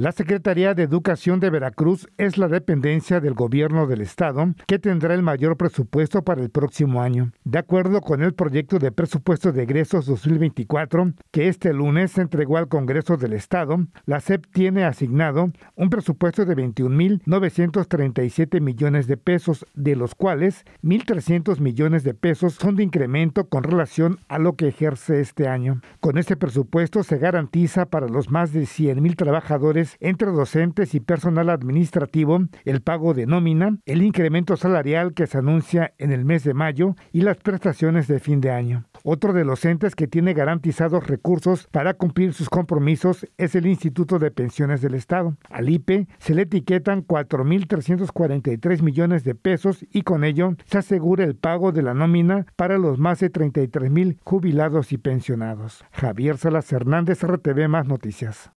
La Secretaría de Educación de Veracruz es la dependencia del gobierno del estado que tendrá el mayor presupuesto para el próximo año. De acuerdo con el proyecto de presupuesto de egresos 2024 que este lunes se entregó al Congreso del Estado, la SEP tiene asignado un presupuesto de 21.937 millones de pesos, de los cuales 1.300 millones de pesos son de incremento con relación a lo que ejerce este año. Con este presupuesto se garantiza para los más de 100.000 trabajadores entre docentes y personal administrativo, el pago de nómina, el incremento salarial que se anuncia en el mes de mayo y las prestaciones de fin de año. Otro de los entes que tiene garantizados recursos para cumplir sus compromisos es el Instituto de Pensiones del Estado. Al IPE se le etiquetan 4.343 millones de pesos y con ello se asegura el pago de la nómina para los más de 33.000 jubilados y pensionados. Javier Salas Hernández, RTV Más Noticias.